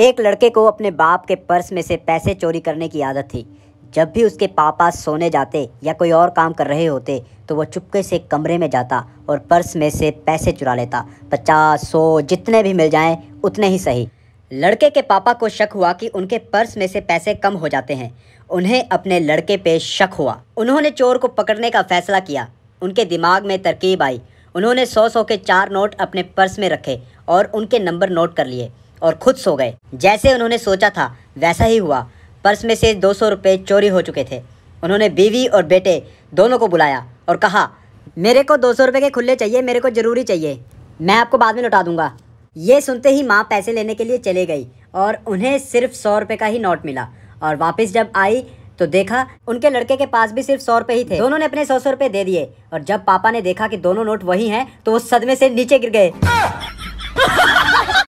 एक लड़के को अपने बाप के पर्स में से पैसे चोरी करने की आदत थी जब भी उसके पापा सोने जाते या कोई और काम कर रहे होते तो वह चुपके से कमरे में जाता और पर्स में से पैसे चुरा लेता पचास सौ जितने भी मिल जाएं उतने ही सही लड़के के पापा को शक हुआ कि उनके पर्स में से पैसे कम हो जाते हैं उन्हें अपने लड़के पे शक हुआ उन्होंने चोर को पकड़ने का फैसला किया उनके दिमाग में तरकीब आई उन्होंने सौ सौ के चार नोट अपने पर्स में रखे और उनके नंबर नोट कर लिए और खुद सो गए जैसे उन्होंने सोचा था वैसा ही हुआ पर्स में से दो सौ चोरी हो चुके थे उन्होंने बीवी और बेटे दोनों को बुलाया और कहा मेरे को दो सौ के खुले चाहिए मेरे को ज़रूरी चाहिए मैं आपको बाद में लौटा दूंगा ये सुनते ही माँ पैसे लेने के लिए चले गई और उन्हें सिर्फ सौ रुपये का ही नोट मिला और वापस जब आई तो देखा उनके लड़के के पास भी सिर्फ सौ रुपये ही थे दोनों ने अपने सौ सौ रुपये दे दिए और जब पापा ने देखा कि दोनों नोट वही हैं तो वो सदमे से नीचे गिर गए